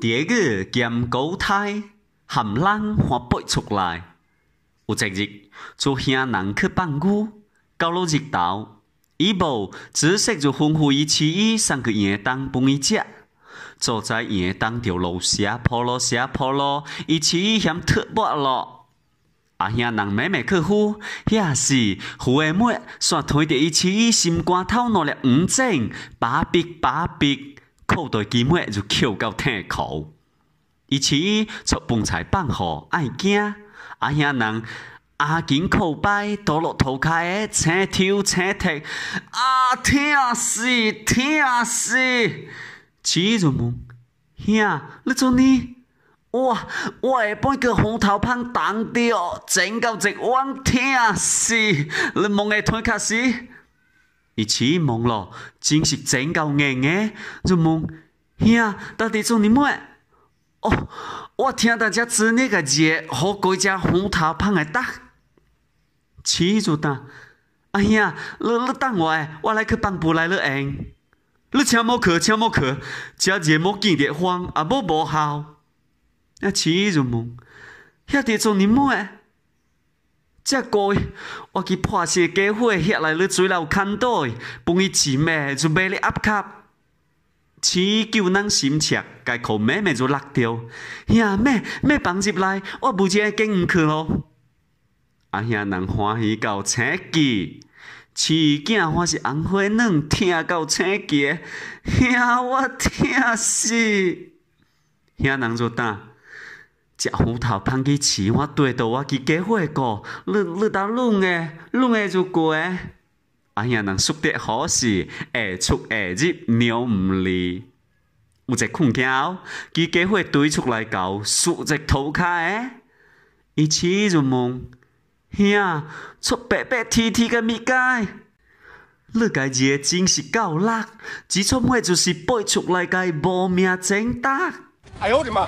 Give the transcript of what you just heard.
第个咸狗胎，含冷，翻不出来。有一日，做兄人去放牛，到了日头，伊无知识就吩咐伊饲伊送去院里当饭伊食。坐在院里当条路斜坡了斜坡路，伊饲伊嫌脱薄了。阿兄人美美去呼，遐是呼的妹，煞推着伊饲伊心肝头拿了五针，把别把别。口袋金花就扣到天哭，以此出饭菜放好爱囝，阿兄人阿金扣拜倒落涂骹个，请跳请踢，啊疼啊死疼啊死！此如梦，兄你做呢？哇！我下半个红头棒等着，整到一直疼啊死！你望下腿卡死。伊起梦了，真是真够硬诶！入问兄，到底做你妹？哦，我听大家昨日个好过只红桃胖诶搭，起就当。哎呀，你你等我诶，我来去蚌埠来，你诶。你请我客，请我客，只日莫见着慌，啊莫无效。呀，起入梦，遐底做你妹？即个，我去破石家伙，拾来你水楼砍倒去，放去钱就买你鸭卡，饲狗人心切，该互骂骂就落掉。兄，骂要放进来，我无钱，紧唔去咯。阿兄，人欢喜到生记，饲囝我是红花软，疼到生记，兄我疼死。兄，人就呾。食芋头，芳去饲，我缀着我去加火个。你你当弄诶，弄诶就过诶。啊呀，人说得好是下出下入鸟毋离。有一困空巧，家伙堆出来搞，竖在涂骹诶。伊起就问：兄出白白、甜甜个物件。你家己诶真是够辣，只出门就是飞出来个无名正大。哎呦，我的妈！